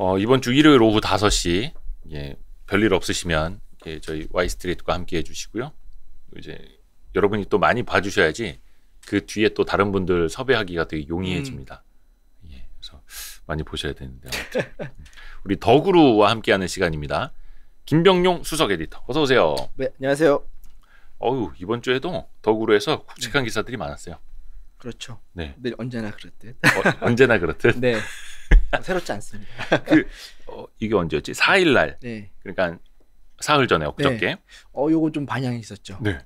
어, 이번 주 일요일 오후 5시 예, 별일 없으시면 예, 저희 와이스트리트과 함께 해주시고요. 이제 여러분이 또 많이 봐주셔야지 그 뒤에 또 다른 분들 섭외하기가 되게 용이해집니다. 음. 예, 그래서 많이 보셔야 되는데 음. 우리 덕으로와 함께하는 시간입니다. 김병용 수석 에디터, 어서 오세요. 네, 안녕하세요. 어유 이번 주에도 덕으로에서 굵직한 네. 기사들이 많았어요. 그렇죠. 네. 늘 언제나 그렇듯. 어, 언제나 그렇듯. 네. 새롭지 않습니다. 그 어, 이게 언제였지? 4일 날. 네. 그러니까 사흘 전에 엊그저께. 네. 어, 요거 좀 반향이 있었죠. 네.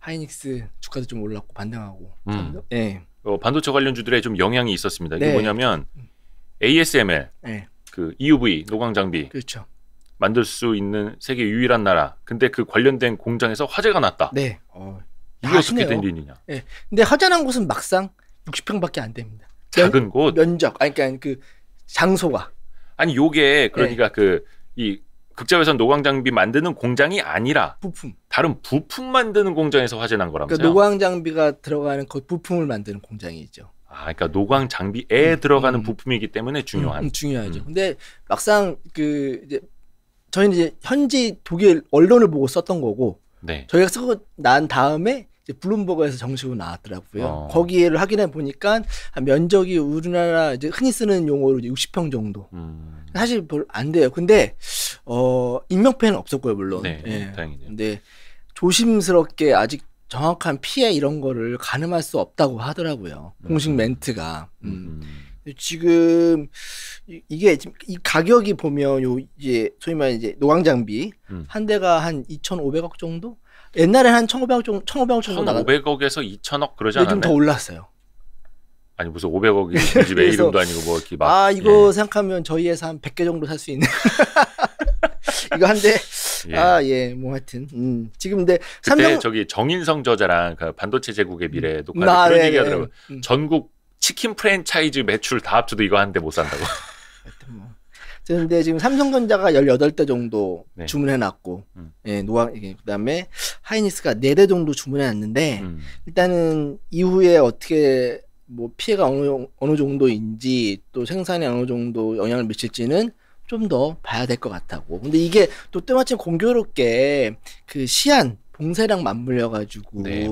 하이닉스 주가도 좀 올랐고 반등하고. 음. 네. 어, 반도체 관련주들의 좀 영향이 있었습니다. 이게 네. 뭐냐면 ASML. 네. 그 EUV 노광 장비. 그렇죠. 만들 수 있는 세계 유일한 나라. 근데 그 관련된 공장에서 화재가 났다. 네. 어. 이게 어떻게 된 일이냐. 예. 근데 허전한 곳은 막상 60평밖에 안 됩니다. 작은 곳. 면적. 아니 그러니까 그 장소가. 아니 요게 그러니까 예. 그이 극자회선 노광 장비 만드는 공장이 아니라 부품. 다른 부품 만드는 공장에서 화재 난거라면서 그러니까 노광 장비가 들어가는 그 부품을 만드는 공장이죠. 아, 그러니까 노광 장비에 음, 들어가는 음, 부품이기 때문에 중요한. 음, 음 중요하죠. 음. 근데 막상 그 이제 저희는 이제 현지 독일 언론을 보고 썼던 거고 네. 저희가 쓰고 난 다음에 이제 블룸버그에서 정식으로 나왔더라고요. 어. 거기를 확인해 보니까 면적이 우리나라 이제 흔히 쓰는 용어로 60평 정도. 음. 사실 별로 안 돼요. 근데 어 인명피해는 없었고요, 물론. 네, 예. 다행이네요. 근데 조심스럽게 아직 정확한 피해 이런 거를 가늠할 수 없다고 하더라고요. 공식 음. 멘트가. 음. 음. 지금 이게 지금 이 가격이 보면 요 이제 소위 말해 이제 노광장비 음. 한 대가 한 2,500억 정도? 옛날에 한 1,500억 정도, 1,500억 정도 나가. 500억에서 2,000억 그러지 않았나요? 요더 올랐어요. 아니 무슨 500억이 집 이름도 아니고 뭐 이렇게 막. 아 예. 이거 예. 생각하면 저희 회사 한 100개 정도 살 수 있는. 이거 한데 예. 아, 예, 뭐 하여튼. 음. 지금 근데 그때 삼성... 저기 정인성 저자랑 그 반도체 제국의 음. 미래 도화 아, 그런 네, 얘기 하더라고요. 네. 전국 치킨 프랜차이즈 매출 다 합쳐도 이거 한 대 못 산다고. 그런데 지금 삼성전자가 18대 정도 네. 주문해 놨고, 음. 예, 노아, 예, 그 다음에 하이니스가 4대 정도 주문해 놨는데, 음. 일단은 이후에 어떻게 뭐 피해가 어느, 어느 정도인지 또 생산에 어느 정도 영향을 미칠지는 좀 더 봐야 될 것 같다고. 근데 이게 또 때마침 공교롭게 그시한 봉쇄랑 맞물려가지고 네,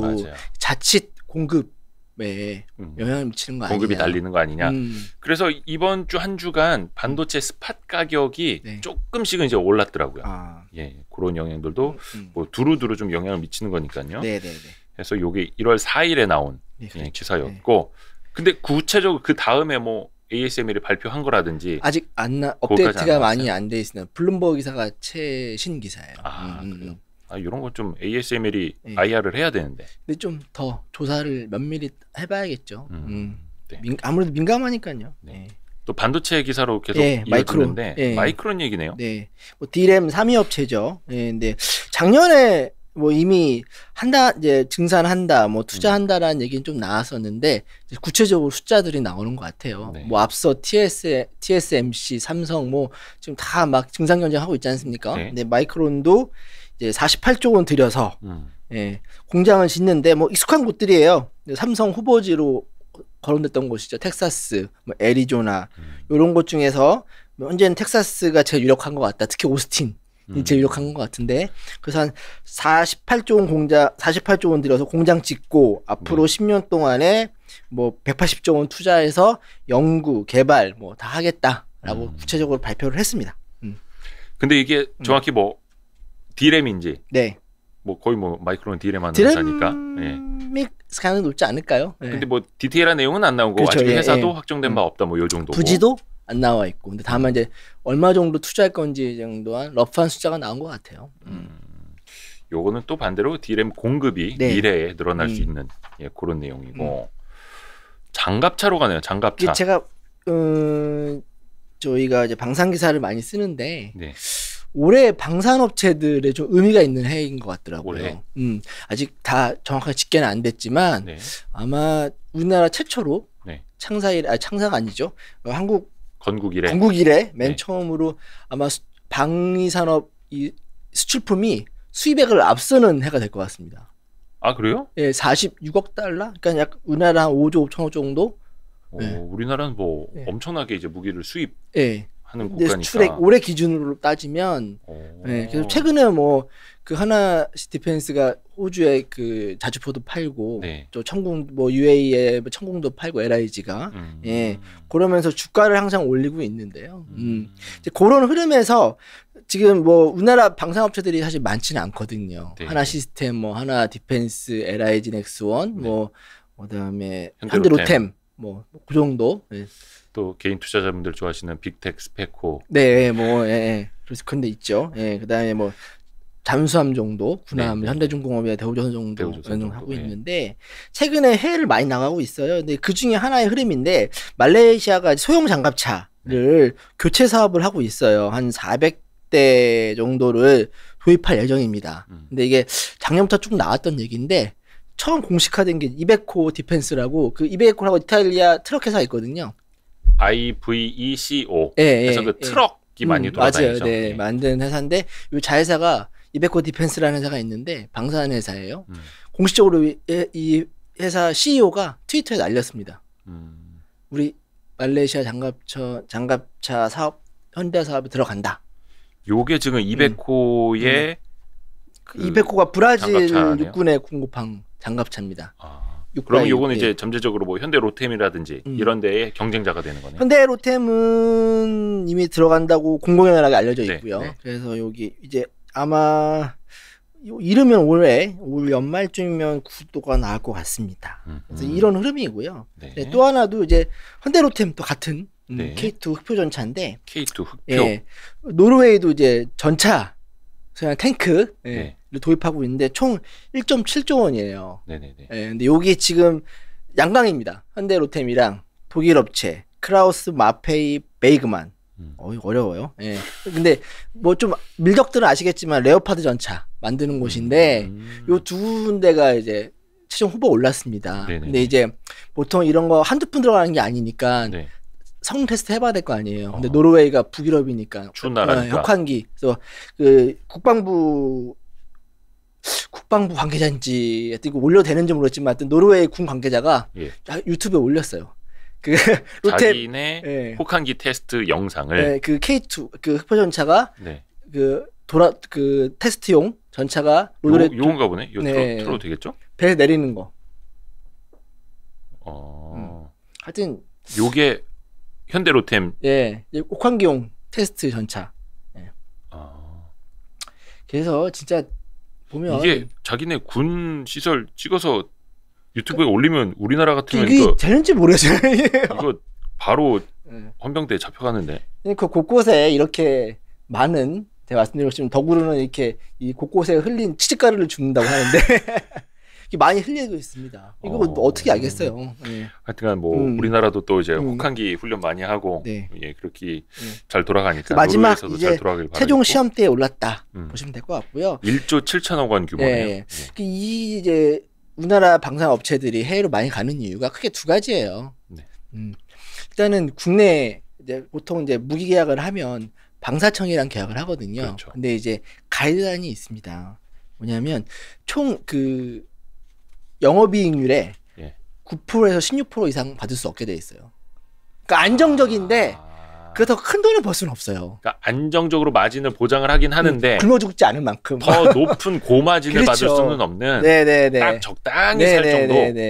자칫 공급 에 네. 음. 영향을 미치는 거 아니냐. 고급이 날리는 거 아니냐. 음. 그래서 이번 주 한 주간 반도체 스팟 가격이 네. 조금씩은 이제 올랐더라고요. 아. 예, 그런 영향들도 음. 음. 뭐 두루두루 좀 영향을 미치는 거니까요. 네네네. 네, 네. 그래서 이게 1월 4일에 나온 네, 예, 그렇 기사였고, 네. 근데 구체적으로 그 다음에 뭐 ASML이 발표한 거라든지 아직 안 나, 업데이트가 많이 안 돼 있으나 블룸버그 기사가 최신 기사예요. 아, 음. 음 그래요? 아 이런 거 좀 ASML이 네. 예. IR을 해야 되는데. 근데 좀 더 조사를 면밀히 해봐야겠죠. 음. 음. 네. 민, 아무래도 민감하니까요. 네. 네. 또 반도체 기사로 계속 네, 이어지는데 마이크론. 마이크론 얘기네요. 네, 뭐 디램 3위 업체죠. 네, 근데 작년에 뭐 이미 한다 이제 증산한다 뭐 투자한다라는 얘기는 좀 나왔었는데 구체적으로 숫자들이 나오는 것 같아요. 네. 뭐 앞서 TS TSMC 삼성 뭐 지금 다 막 증산 경쟁하고 있지 않습니까? 네. 근데 마이크론도 이제 48조 원 들여서 음. 예, 공장을 짓는데 뭐 익숙한 곳들이에요. 삼성 후보지로 거론됐던 곳이죠. 텍사스, 뭐 애리조나 음. 이런 곳 중에서 뭐 현재는 텍사스가 제일 유력한 것 같다. 특히 오스틴. 음. 제일 유력한 것 같은데 그래서 한 48조 원 공장 48조 원 들여서 공장 짓고 앞으로 네. 10년 동안에 뭐 180조 원 투자해서 연구 개발 뭐 다 하겠다라고 음. 구체적으로 발표를 했습니다. 음. 근데 이게 정확히 뭐 디램인지 네. 뭐 거의 뭐 마이크론 디램 하는 회사니까. 예. 가능 높지 않을까요? 예. 근데 뭐 디테일한 내용은 안 나오고 그렇죠. 아직 예, 회사도 예, 확정된 바 음. 없다 뭐 요 정도. 부지도 안 나와 있고. 근데 다만 이제 얼마 정도 투자할 건지 정도한 러프한 숫자가 나온 것 같아요. 음. 음. 요거는 또 반대로 디램 공급이 네. 미래에 늘어날 음. 수 있는 예, 그런 내용이고 음. 장갑차로 가네요. 장갑차. 제가 음, 저희가 이제 방산 기사를 많이 쓰는데 네. 올해 방산업체들의 좀 의미가 있는 해인 것 같더라고요. 올해? 음, 아직 다 정확하게 집계는 안 됐지만 네. 아마 우리나라 최초로 네. 창사일 아 창사가 아니죠. 한국 건국 이래 건국 이래 맨 네. 처음으로 아마 방위산업 이 수출품이 수입액을 앞서는 해가 될 것 같습니다. 아 그래요? 예, 46억 달러. 그러니까 약 우리나라 한 5조 5천억 정도. 오, 예. 우리나라는 뭐 예. 엄청나게 이제 무기를 수입. 예. 하는 국가니까. 수출액 올해 기준으로 따지면 네, 그래서 최근에 뭐 그 하나 시 디펜스가 호주에 그 자주포도 팔고 네. 또 천공 뭐 UAE에 천공도 팔고 LIG가 음. 예 그러면서 주가를 항상 올리고 있는데요. 음. 음. 이제 그런 흐름에서 지금 뭐 우리나라 방산업체들이 사실 많지는 않거든요. 네. 하나 시스템, 뭐 하나 디펜스, LIG 넥스원, 네. 뭐 그다음에 뭐 현대로템, 현대로템. 뭐그 뭐 정도. 예. 또 개인 투자자분들 좋아하시는 빅텍 스페코. 네, 예, 뭐 예. 예. 그래서 근데 있죠. 예. 그다음에 뭐 잠수함 정도, 군함, 네. 현대중공업이나 대우조선 정도 대우조선 정도 하고 네. 있는데 최근에 해외를 많이 나가고 있어요. 근데 그 중에 하나의 흐름인데 말레이시아가 소형 장갑차를 네. 교체 사업을 하고 있어요. 한 400대 정도를 도입할 예정입니다. 음. 근데 이게 작년부터 쭉 나왔던 얘기인데 처음 공식화된 게 이베코 디펜스라고 그 이베코라고 이탈리아 트럭 회사 있거든요. IVECO. 예, 예, 그래서 그 예. 트럭이 음, 많이 돌아다니죠. 맞아요. 네, 예. 만드는 회사인데 이 자회사가 이베코 디펜스라는 회사가 있는데 방산 회사예요. 음. 공식적으로 이, 이 회사 CEO가 트위터에 날렸습니다. 음. 우리 말레이시아 장갑차 장갑차 사업 현대 사업에 들어간다. 요게 지금 이베코의 음, 음. 그 이베코가 브라질 장갑차네요? 육군에 공급한 장갑차입니다. 아. 그러면 요거는 이제 잠재적으로 뭐 현대 로템이라든지 음. 이런 데에 경쟁자가 되는 거네요. 현대 로템은 이미 들어간다고 공공연하게 알려져 네. 있고요. 네, 네. 그래서 여기 이제 아마 이르면 올해 올 연말쯤이면 구도가 나올 것 같습니다. 음. 그래서 이런 흐름이고요. 네. 네. 또 하나도 이제 현대 로템 도 같은 음, K2 흑표 전차인데 K2 흑표 예, 노르웨이도 이제 전차 그냥 탱크 예, 도입하고 있는데 총 1.7조 원이에요. 네네네. 예, 근데 요게 지금 양강입니다. 현대로템이랑 독일 업체 크라우스, 마페이, 베이그만. 음. 어, 어려워요. 예. 근데 뭐 좀 밀덕들은 아시겠지만 레오파드 전차 만드는 음. 곳인데 음. 요두 군데가 이제 최종 후보 올랐습니다. 네네. 근데 이제 보통 이런 거 한두 푼 들어가는 게 아니니까 네. 성 테스트 해봐야 될 거 아니에요. 근데 어. 노르웨이가 북유럽이니까 추운 나라니까 어, 어 역환기 그래서 그 국방부 국방부 관계자인지 이거 올려도 되는지 모르겠지만 하여튼 노르웨이 군 관계자가 예. 유튜브에 올렸어요. 그 로테 자기네 예. 폭한기 테스트 영상을 예, 그 K2 그 흑표 전차가 네. 그 돌아 그 테스트용 전차가 로드레 요, 요건가 보네. 요 네. 틀어, 틀어도 되겠죠? 배 내리는 거. 어. 음. 하여튼 요게 현대 로템 예. 폭한기용 테스트 전차. 예. 아. 그래서 진짜 보면 이게 자기네 군 시설 찍어서 유튜브에 그 올리면 우리나라 같으면 이게 되는지 그 모르겠어요. 이거 바로 네. 헌병대에 잡혀가는데. 그 곳곳에 이렇게 많은 제가 말씀드리고 싶은 덕으로는 이렇게 이 곳곳에 흘린 치즈가루를 줍는다고 하는데 많이 흘리고 있습니다. 이거 뭐 어... 어떻게 알겠어요. 네. 하여튼간 뭐 음. 우리나라도 또 이제 음. 혹한기 훈련 많이 하고 네. 예, 그렇게 네. 잘 돌아가니까 그 마지막 이제 최종 시험대 올랐다 음. 보시면 될 것 같고요. 1조 7천억 원 규모네요. 네. 예. 그 이 이제 우리나라 방산 업체들이 해외로 많이 가는 이유가 크게 두 가지예요. 네. 음. 일단은 국내 이제 보통 이제 무기 계약을 하면 방사청이랑 계약을 하거든요. 그렇죠. 근데 이제 가이드라인이 있습니다. 뭐냐면 총그 영업이익률에 예. 9%에서 16% 이상 받을 수 없게 돼 있어요. 그러니까 안정적인데 아... 그렇다큰 돈을 벌 수는 없어요. 그러니까 안정적으로 마진을 보장을 하긴 하는데 음, 굶어 죽지 않을 만큼 더 높은 고마진을 그렇죠. 받을 수는 없는 네네네. 네, 네. 딱 적당히 네네네. 살 네,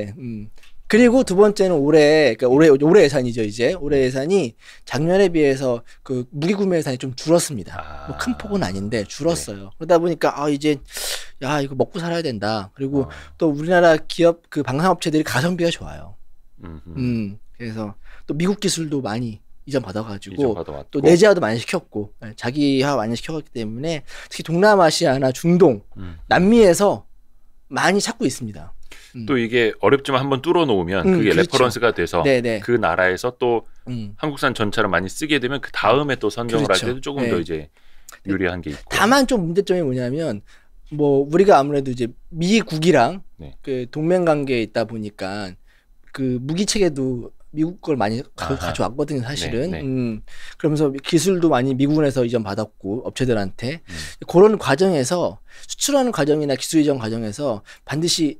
정도. 음. 그리고 두 번째는 올해 그러니까 올해 올해 예산이죠 이제 올해 예산이 작년에 비해서 그 무기 구매 예산이 좀 줄었습니다. 아. 뭐큰 폭은 아닌데 줄었어요. 네. 그러다 보니까 아 이제 야 이거 먹고 살아야 된다. 그리고 어. 또 우리나라 기업 그 방산업체들이 가성비가 좋아요. 음흠. 음 그래서 또 미국 기술도 많이 이전 받아가지고 또 내재화도 많이 시켰고 네, 자기화 많이 시켜갔기 때문에 특히 동남아시아나 중동, 음. 남미에서 많이 찾고 있습니다. 음. 또 이게 어렵지만 한번 뚫어 놓으면 음, 그게 그렇죠. 레퍼런스가 돼서 네네. 네. 그 나라에서 또 음. 한국산 전차를 많이 쓰게 되면 그 다음에 또 선정을 그렇죠. 할 때도 조금 네. 더 이제 유리한 게 있고. 다만 좀 문제점이 뭐냐면 뭐 우리가 아무래도 이제 미국이랑 네. 그 동맹 관계에 있다 보니까 그 무기 체계도 미국 걸 많이 가, 져왔거든요 사실은. 네, 네. 음, 그러면서 기술도 많이 미국에서 이전 받았고 업체들한테 음. 그런 과정에서 수출하는 과정이나 기술 이전 과정에서 반드시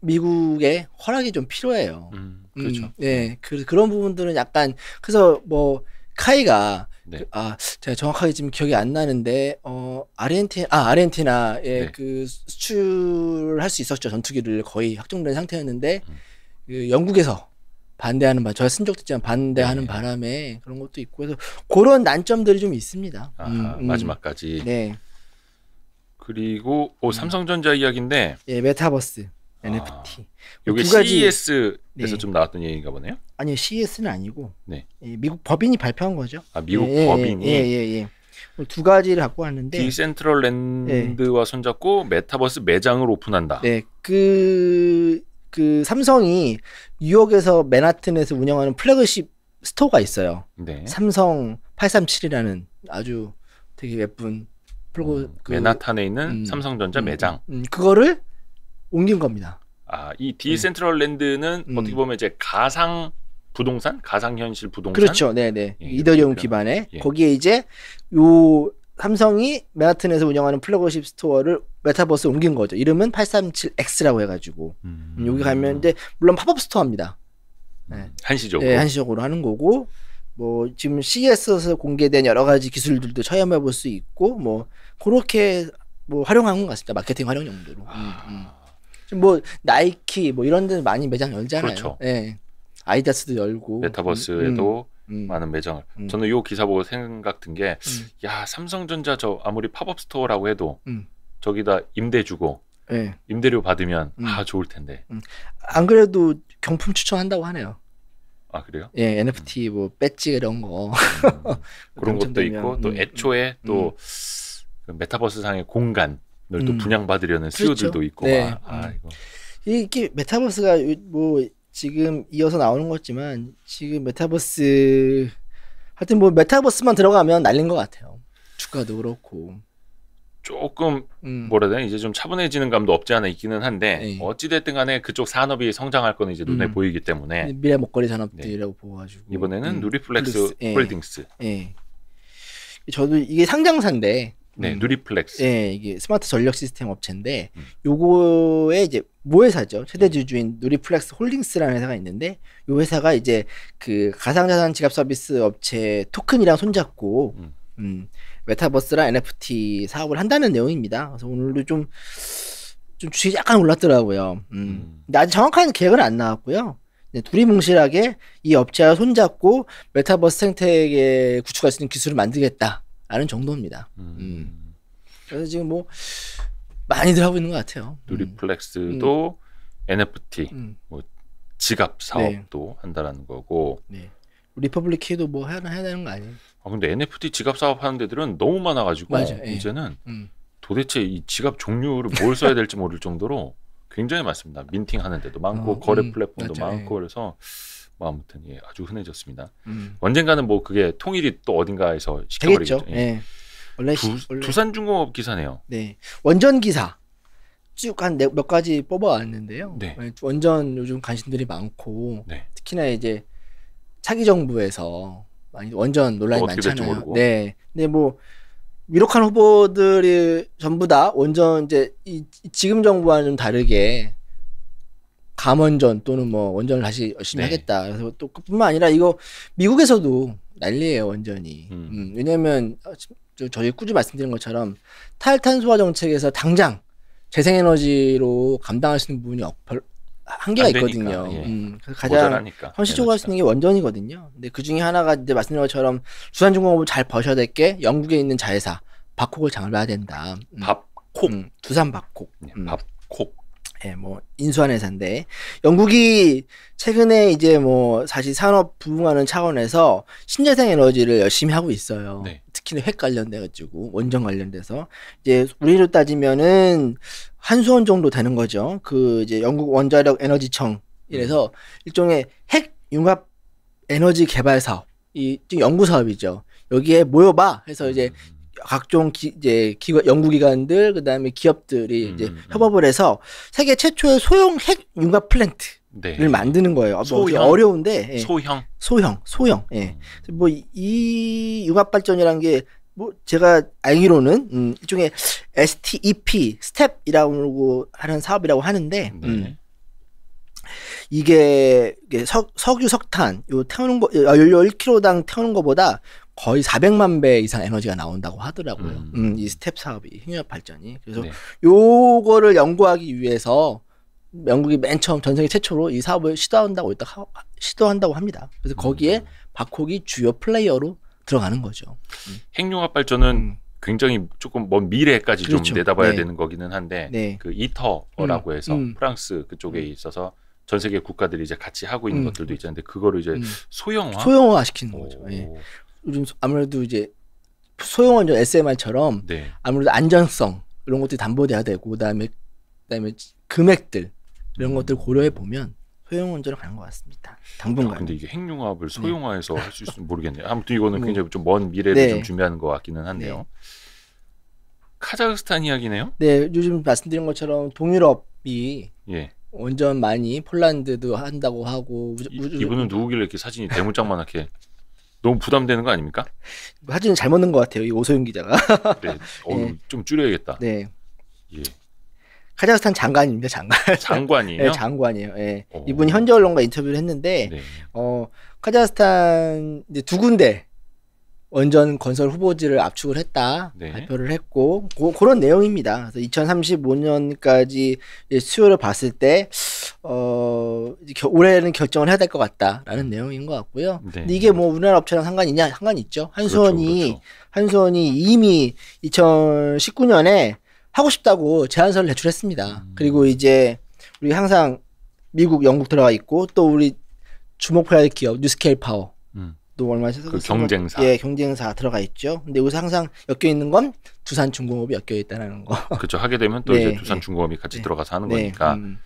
미국의 허락이 좀 필요해요. 음, 음 그렇죠. 예, 음, 네, 그, 그런 부분들은 약간 그래서 뭐 카이가 네. 그, 아 제가 정확하게 지금 기억이 안 나는데 어 아르헨티 아 아르헨티나에 네. 그 수출할 수 있었죠 전투기를 거의 확정된 상태였는데 음. 그 영국에서 반대하는 바 저가 쓴 적도 있지만 반대하는 네. 바람에 그런 것도 있고 해서 그런 난점들이 좀 있습니다. 아, 마지막까지. 네. 그리고 오 삼성전자 이야기인데. 예 메타버스. 아. NFT. 뭐 여기 두 CES에서 네. 좀 나왔던 얘기인가 보네요. 아니요, CES는 아니고 네. 예, 미국 법인이 발표한 거죠. 아, 미국 예, 예 법인이. 예, 예, 예. 뭐 두 가지를 갖고 왔는데 디센트럴랜드와 예. 손잡고 메타버스 매장을 오픈한다. 네, 그그 그 삼성이 뉴욕에서 맨하튼에서 운영하는 플래그십 스토어가 있어요. 네. 삼성 837이라는 아주 되게 예쁜 플고 음, 그, 맨하탄에 있는 음, 삼성전자 음, 매장. 음, 음. 그거를 옮긴 겁니다. 아, 이 디센트럴랜드는 네. 음. 어떻게 보면 이제 가상 부동산, 가상 현실 부동산. 그렇죠. 네, 네. 예, 이더리움 기반에 예. 거기에 이제 요 삼성이 맨하튼에서 운영하는 플래그십 스토어를 메타버스 옮긴 거죠. 이름은 837X라고 해가지고 음. 여기 가면 이제 물론 팝업 스토어입니다. 네. 음, 한시적으로. 네, 한시적으로 하는 거고 뭐 지금 CES에서 공개된 여러 가지 기술들도 체험해 볼 수 있고 뭐 그렇게 뭐 활용한 것 같습니다. 마케팅 활용용도로. 아. 음. 음. 지금 뭐 나이키 뭐 이런 데는 많이 매장 열잖아요. 그렇죠. 예. 아이다스도 열고 메타버스에도 음, 음, 음. 많은 매장을. 음. 저는 요 기사 보고 생각 든게 음. 야, 삼성전자 저 아무리 팝업 스토어라고 해도 음. 저기다 임대 주고 예. 임대료 받으면 아, 좋을 텐데. 안 그래도 경품 추천한다고 하네요. 아 그래요? 예 NFT 뭐 배지 이런 거 그런 것도 되면, 있고 또 애초에 또 그 메타버스 상의 공간 또 음. 분양받으려는 수요들도 그렇죠. e 있고 네. 아, 아 음. 이게 메타버스가 뭐 지금 이어서 나오는 거지만 지금 메타버스 하여튼 뭐 메타버스만 들어가면 날린 것 같아요 주가도 그렇고 조금 음. 뭐라 해야 되나 이제 좀 차분해지는 감도 없지 않아 있기는 한데 네. 어찌됐든 간에 그쪽 산업이 성장할 거는 이제 눈에 음. 보이기 때문에 네, 미래 먹거리 산업들이라고 네. 보아가지고 이번에는 음. 누리플렉스 예. 홀딩스 예. 예. 저도 이게 상장사인데 음. 네, 누리플렉스. 네, 이게 스마트 전력 시스템 업체인데 음. 요거에 이제 모회사죠. 뭐 최대 음. 주주인 누리플렉스 홀딩스라는 회사가 있는데 요 회사가 이제 그 가상자산 지갑 서비스 업체 토큰이랑 손잡고 음. 음, 메타버스랑 NFT 사업을 한다는 내용입니다. 그래서 오늘도 좀, 좀 주식이 약간 올랐더라고요. 음. 음. 근데 아직 정확한 계획은 안 나왔고요. 둘이 뭉실하게이 업체와 손잡고 메타버스 생태계 구축할 수 있는 기술을 만들겠다. 아는 정도입니다. 음. 음. 그래서 지금 뭐 많이들 하고 있는 것 같아요. 음. 누리플렉스도 NFT, 음. 뭐 지갑 사업도 네. 한다라는 거고. 네. 리퍼블릭 키도 뭐 하나 해야 되는 거 아니에요? 아 근데 NFT 지갑 사업 하는 데들은 너무 많아가지고 맞아, 이제는 예. 음. 도대체 이 지갑 종류를 뭘 써야 될지 모를 정도로 굉장히 많습니다. 민팅 하는데도 많고 어, 거래 음, 플랫폼도 맞아, 많고 에 예. 그래서 뭐 아무튼 예, 아주 흔해졌습니다. 음. 언젠가는 뭐 그게 통일이 또 어딘가에서 시켜버리겠죠. 예. 네. 원래, 두, 원래 두산중공업 기사네요. 네, 원전 기사 쭉 한몇 네, 가지 뽑아왔는데요. 네. 예, 원전 요즘 관심들이 많고 네. 특히나 이제 차기 정부에서 많이 원전 논란이 많잖아요. 네, 근데 뭐 유력한 후보들이 전부 다 원전 이제 이, 지금 정부와는 좀 다르게 감원전 또는 뭐 원전을 다시 열심히 네. 하겠다. 그래서 또 그뿐만 아니라 이거 미국에서도 난리예요 원전이. 음. 음, 왜냐하면 어, 저희 꾸준히 말씀드린 것처럼 탈탄소화 정책에서 당장 재생에너지로 감당할 수 있는 부분이 별, 한계가 있거든요. 예. 음, 가장 모자라 예, 현실적으로 할 수 있는 게 원전이거든요. 근데 그 중에 하나가 이제 말씀드린 것처럼 수산중공업을 잘 버셔야 될 게 영국에 있는 자회사 박콕을 장을 봐야 된다. 음. 밥콕. 음, 두산 박콕. 네, 음. 밥콕. 예, 뭐 인수한 회사인데 영국이 최근에 이제 뭐 사실 산업 부흥하는 차원에서 신재생 에너지를 열심히 하고 있어요. 네. 특히나 핵 관련돼 가지고 원전 관련돼서 이제 우리로 따지면은 한수원 정도 되는 거죠. 그 이제 영국 원자력 에너지청 이래서 음. 일종의 핵 융합 에너지 개발 사업 이 지금 연구 사업이죠. 여기에 모여봐 해서 이제 음. 각종 기, 이제 기관, 연구기관들 그다음에 기업들이 음, 이제 음, 음. 협업을 해서 세계 최초의 소형 핵 융합 플랜트 네. 를 만드는 거예요. 뭐 소형, 어려운데 예. 소형 소형 소형 예. 음. 뭐이 융합 발전이라는 게뭐 제가 알기로는 음, 일종의 STEP 스텝이라고 하는 사업이라고 하는데 네. 음. 이게 석, 석유 석탄 요 태우는 거 연료 1kg당 태우는 거보다 거의 400만 배 이상 에너지가 나온다고 하더라고요. 음, 음이 스텝 사업이 핵융합 발전이. 그래서 네. 요거를 연구하기 위해서 영국이 맨 처음 전 세계 최초로 이 사업을 시도한다고 일단 시도한다고 합니다. 그래서 음. 거기에 음. 박콕이 주요 플레이어로 들어가는 거죠. 음. 핵융합 발전은 음. 굉장히 조금 먼 미래까지 그렇죠. 좀 내다봐야 네. 되는 거기는 한데 네. 그 이터라고 음. 해서 프랑스 그쪽에 있어서 전 세계 국가들이 이제 같이 하고 있는 것들도 있잖아요. 데 그거를 이제 소형화 소형화 시키는 거죠. 예. 요즘 아무래도 이제 소형원전 SMR처럼 네. 아무래도 안전성 이런 것들이 담보돼야 되고 그다음에 그다음에 금액들 이런 음. 것들 고려해 보면 소형원전을 가는 것 같습니다. 당분간. 아, 근데 이게 핵융합을 네. 소형화해서 네. 할수 있으면 모르겠네요. 아무튼 이거는 뭐. 굉장히 좀 먼 미래를 네. 좀 준비하는 것 같기는 네. 한데요. 카자흐스탄 이야기네요. 네, 요즘 말씀드린 것처럼 동유럽이 예. 원전 많이 폴란드도 한다고 하고 우주, 우주, 이, 분은 누구길래 이렇게 사진이 대문짝만하게 너무 부담되는 거 아닙니까? 하지는 잘 먹는 것 같아요. 이 오소영 기자가. 네. 어 네. 좀 줄여야겠다. 네. 예. 카자흐스탄 장관입니다. 장관. 장관이에요? 네, 장관이에요. 네. 예. 어. 이분 현지 언론과 인터뷰를 했는데 네. 어, 카자흐스탄 이제 두 군데 원전 건설 후보지를 압축을 했다 네. 발표를 했고 고, 그런 내용입니다. 그래서 2035년까지 수요를 봤을 때 어, 겨, 올해는 결정을 해야 될 것 같다라는 음. 내용인 것 같고요. 네. 근데 이게 뭐 우리나라 업체랑 상관이냐 상관 있죠. 한수원이 그렇죠, 그렇죠. 한수원이 이미 2019년에 하고 싶다고 제안서를 제출했습니다. 음. 그리고 이제 우리 항상 미국, 영국 들어가 있고 또 우리 주목해야 할 기업 뉴스케일 파워 또 얼마 전에 그 경쟁사 예 경쟁사 들어가 있죠. 근데 여기 항상 엮여 있는 건 두산 중공업이 엮여 있다는 거. 그렇죠. 하게 되면 또 네, 이제 두산 네. 중공업이 네. 같이 네. 들어가서 하는 네, 거니까. 음.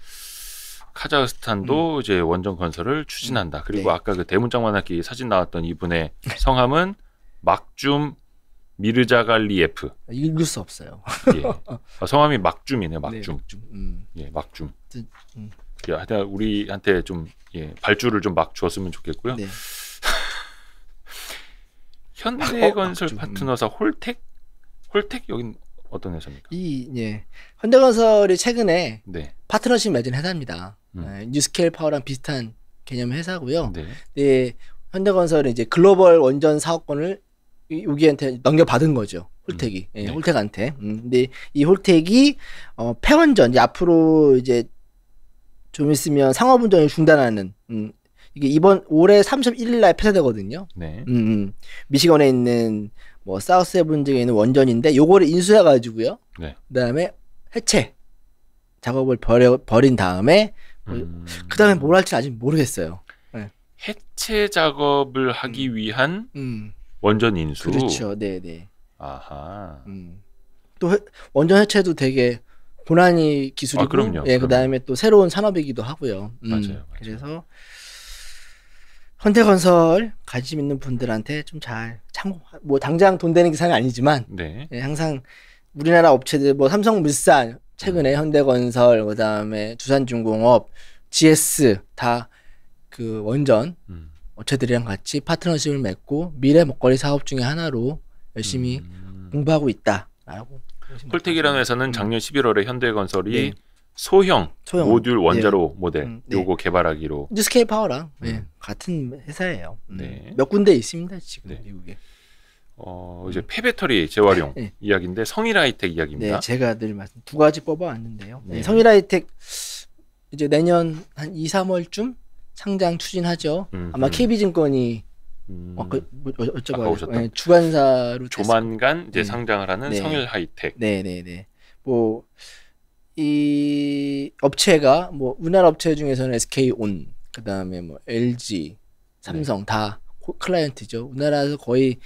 카자흐스탄도 음. 이제 원전 건설을 추진한다. 음. 그리고 네. 아까 그 대문짝 만화기 사진 나왔던 이분의 성함은 막줌 미르자갈리예프. 읽을 수 없어요. 예. 아, 성함이 막줌이네요. 막줌. 막줌. 음. 예, 막줌. 음. 예, 하여튼 우리한테 좀 예, 발주를 좀 막 주었으면 좋겠고요. 현대건설 어? 파트너사 홀텍 홀텍 여긴 어떤 회사입니까? 이 예. 현대건설이 최근에 네. 파트너십 맺은 회사입니다. 음. 예, 뉴스케일 파워랑 비슷한 개념 회사고요. 네. 네 예, 현대건설은 이제 글로벌 원전 사업권을 여기한테 넘겨받은 거죠. 홀텍이 음. 예, 네. 홀텍한테. 음, 근데 이 홀텍이 어, 폐원전 이제 앞으로 이제 좀 있으면 상업운전을 중단하는 음, 이게 이번 올해 31일 날 폐쇄되거든요. 네. 음, 음. 미시건에 있는 뭐 사우스 해븐즈에 있는 원전인데 요거를 인수해 가지고요. 네. 그다음에 해체 작업을 버려 버린 다음에 뭐 음... 그다음에 뭘 할지 아직 모르겠어요. 네. 해체 작업을 하기 음. 위한 음. 원전 인수. 그렇죠. 네, 네. 아하. 음. 또 해, 원전 해체도 되게 고난이 기술이고 아, 그럼요, 예, 그럼요. 그다음에 또 새로운 산업이기도 하고요. 음. 맞아요, 맞아요. 그래서 현대건설 관심 있는 분들한테 좀 잘 참고 뭐 당장 돈 되는 기사는 아니지만 네. 예, 항상 우리나라 업체들 뭐 삼성물산 최근에 음. 현대건설 그다음에 두산중공업 GS 다 그 원전 음. 업체들이랑 같이 파트너십을 맺고 미래 먹거리 사업 중의 하나로 열심히 음. 공부하고 있다라고 콜텍이라는 회사는 음. 작년 11월에 현대건설이 네. 소형, 소형 모듈 예. 원자로 예. 모델 음, 네. 요거 개발하기로 뉴스케일 파워랑 예, 음. 예. 같은 회사예요. 음. 네. 몇 군데 있습니다 지금 네. 미국에. 어 이제 음. 폐배터리 재활용 네. 이야기인데 성일아이텍 이야기입니다. 네, 제가 늘 말씀 두 가지 뽑아왔는데요. 네, 네. 성일아이텍 이제 내년 한 2, 3월쯤 상장 추진하죠. 음, 아마 KB증권이 음. 음, 어, 그, 뭐, 어쩌고 예, 네, 주관사로 조만간 됐을... 이제 상장을 하는 네. 성일 하이텍. 네네네. 뭐이 업체가 뭐 우리나라 업체 중에서는 SK 온 그다음에 뭐 LG, 삼성 네. 다 클라이언트죠. 우리나라에서 거의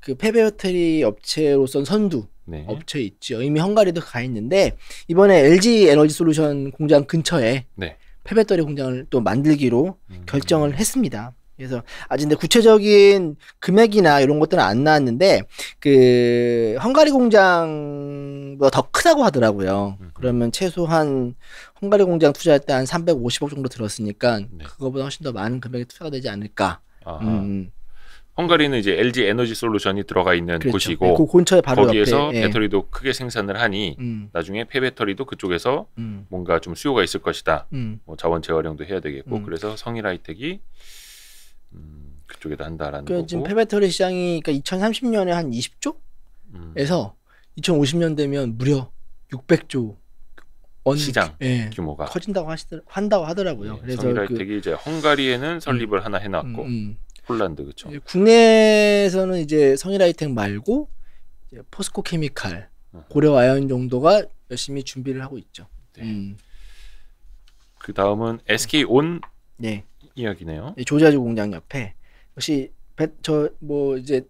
그 패배 배터리 업체로선 선두 네. 업체 있죠. 이미 헝가리도 가 있는데 이번에 LG 에너지 솔루션 공장 근처에 네. 폐배터리 공장을 또 만들기로 음. 결정을 했습니다. 그래서 아직 근데 구체적인 금액이나 이런 것들은 안 나왔는데 그 헝가리 공장보다 더 크다고 하더라고요. 음. 그러면 최소한 헝가리 공장 투자할 때 한 350억 정도 들었으니까 네. 그거보다 훨씬 더 많은 금액이 투자가 되지 않을까. 음. 헝가리는 이제 LG 에너지 솔루션이 들어가 있는 그렇죠. 곳이고 네, 그 근처에 바로 거기에서 옆에, 예. 배터리도 크게 생산을 하니 음. 나중에 폐배터리도 그쪽에서 음. 뭔가 좀 수요가 있을 것이다. 음. 뭐 자원 재활용도 해야 되겠고 음. 그래서 성일 하이텍이 음, 그쪽에다 한다라는 그 거고. 지금 폐배터리 시장이 그러니까 2030년에 한 20조에서 음. 2050년 되면 무려 600조 원 시장 예, 규모가 커진다고 하시더 한다고 하더라고요. 예, 그래서 성일할 그, 이제 헝가리에는 설립을 음, 하나 해놨고 음, 음. 폴란드 그렇죠. 국내에서는 이제 성일하이텍 말고 이제 포스코 케미칼, 고려 아연 정도가 열심히 준비를 하고 있죠. 네. 그 다음은 SK 온 네. 이야기네요. 조지주 공장 옆에 역시 저뭐 이제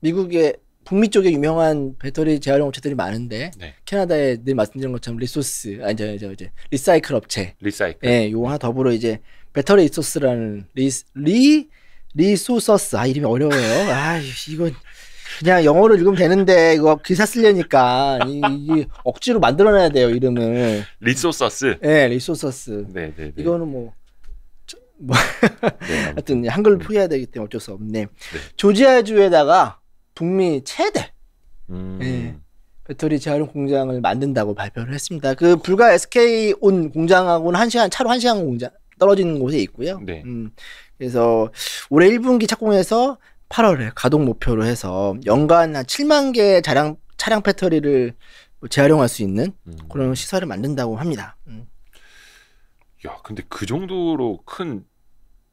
미국의 북미 쪽에 유명한 배터리 재활용 업체들이 많은데 네. 캐나다에 늘 말씀드린 것처럼 리소스 아니 저, 저 이제 리사이클 업체 리사이클 예, 요거 더불어 이제 배터리 리소스라는 리리 리소서스 아 이름이 어려워요. 아 이건 그냥 영어로 읽으면 되는데 이거 기사 쓰려니까 이, 이 억지로 만들어놔야 돼요 이름을. 리소서스. 예, 네, 리소서스. 네, 네. 이거는 뭐뭐 네, 하여튼 한글로 표기해야 음. 되기 때문에 어쩔 수 없네. 네. 조지아주에다가 북미 최대 음. 네. 배터리 재활용 공장을 만든다고 발표를 했습니다. 그 불과 SK 온 공장하고는 한 시간 차로 한 시간 공장 떨어지는 곳에 있고요. 네. 음, 그래서 올해 1분기 착공해서 8월에 가동 목표로 해서 연간 한 7만 개의 차량 차량 배터리를 뭐 재활용할 수 있는 음. 그런 시설을 만든다고 합니다. 음. 야, 근데 그 정도로 큰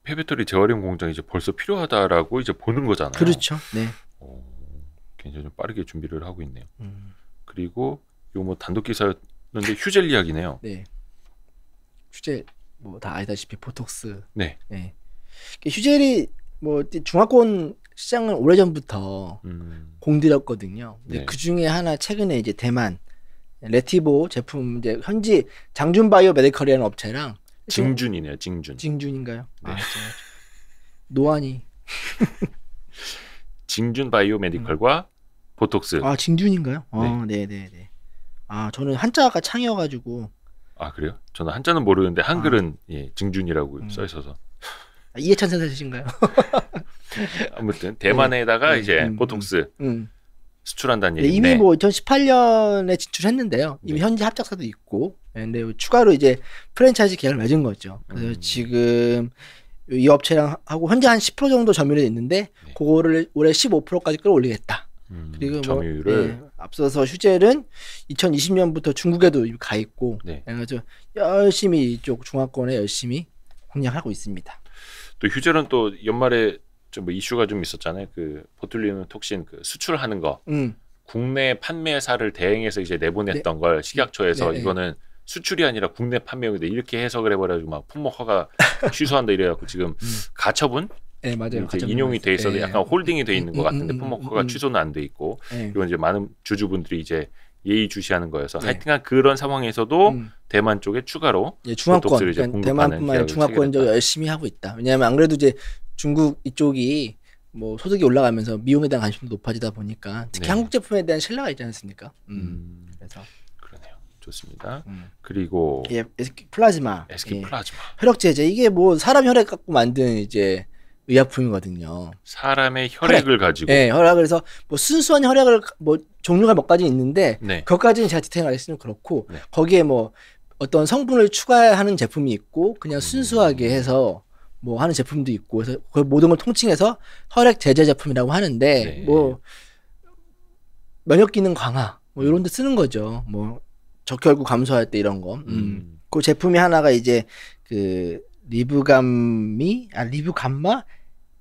폐배터리 재활용 공장이 이제 벌써 필요하다라고 이제 보는 거잖아요. 그렇죠. 네. 어, 굉장히 좀 빠르게 준비를 하고 있네요. 음. 그리고 요뭐 단독 기사였는데 휴젤 이야기네요. 네. 휴젤 뭐다 알다시피 보톡스. 네. 네. 휴젤이 뭐 중화권 시장은 오래전부터 음. 공들였거든요. 근데 네. 그 중에 하나 최근에 이제 대만 레티보 제품 이제 현지 장준 바이오 메디컬이라는 업체랑 징준이네요. 징준. 징준인가요? 네. 아, 노안이. 징준 바이오메디컬과 음. 보톡스. 아 징준인가요? 아, 네. 네네네. 네, 네. 아 저는 한자가 창이어가지고. 아 그래요? 저는 한자는 모르는데 한글은 아. 예, 징준이라고 음. 써 있어서. 아, 이해찬 선생님인가요? 아무튼 대만에다가 네. 이제 음, 음. 보톡스. 음. 수출한다는 네, 얘기인데 이미 뭐 2018년에 진출했는데요. 이미 네. 현지 합작사도 있고, 네, 근데 추가로 이제 프랜차이즈 계약을 맺은 거죠. 그래서 음. 지금 이 업체랑 하고 현재 한 10% 정도 점유율이 있는데 네. 그거를 올해 15%까지 끌어올리겠다. 음, 그리고 뭐 예, 앞서서 휴젤은 2020년부터 중국에도 가 있고 네. 그래서 열심히 이쪽 중화권에 열심히 공략하고 있습니다. 또 휴젤은 또 연말에 좀뭐 이슈가 좀 있었잖아요. 그 보툴리눔 톡신 그 수출하는 거. 음. 국내 판매사를 대행해서 이제 내보냈던 네. 걸 식약처에서 네, 네. 이거는 수출이 아니라 국내 판매용인데 이렇게 해석을 해버려가지고 막 품목 허가 취소한다 이래갖고 지금 음. 가처분 네, 맞아요. 이제 인용이 돼있어도 예. 네. 약간 홀딩이 돼 있는 음, 것 음, 같은데 음, 음, 품목 허가 취소는 안 돼 있고 예. 이건 이제 많은 주주분들이 이제 예의 주시하는 거여서 네. 하여튼간 그런 상황에서도 음. 대만 쪽에 추가로 예, 중화권 그러니까 대만뿐만 아니라 중화권 열심히 하고 있다. 왜냐하면 안 그래도 이제 중국 이쪽이 뭐 소득이 올라가면서 미용에 대한 관심도 높아지다 보니까 특히 네. 한국 제품에 대한 신뢰가 있지 않습니까? 음. 음. 그래서 그러네요. 좋습니다. 음. 그리고 예, 에스키 플라즈마, 에스키 예. 플라즈마, 혈액 제제 이게 뭐 사람 혈액 갖고 만든 이제 의약품이거든요. 사람의 혈액을 혈액. 가지고. 네, 예, 혈액을 해서 뭐 순수한 혈액을 뭐 종류가 몇 가지 있는데 네. 그것까지는 제가 디테일하게 쓰면 그렇고 네. 거기에 뭐 어떤 성분을 추가하는 제품이 있고 그냥 음. 순수하게 해서 뭐 하는 제품도 있고 그래서 그 모든 걸 통칭해서 혈액 제제 제품이라고 하는데 네. 뭐 면역 기능 강화 뭐 이런 데 음. 쓰는 거죠. 뭐 적혈구 감소할 때 이런 거. 음. 음. 그 제품이 하나가 이제 그 리브감미 아 리브감마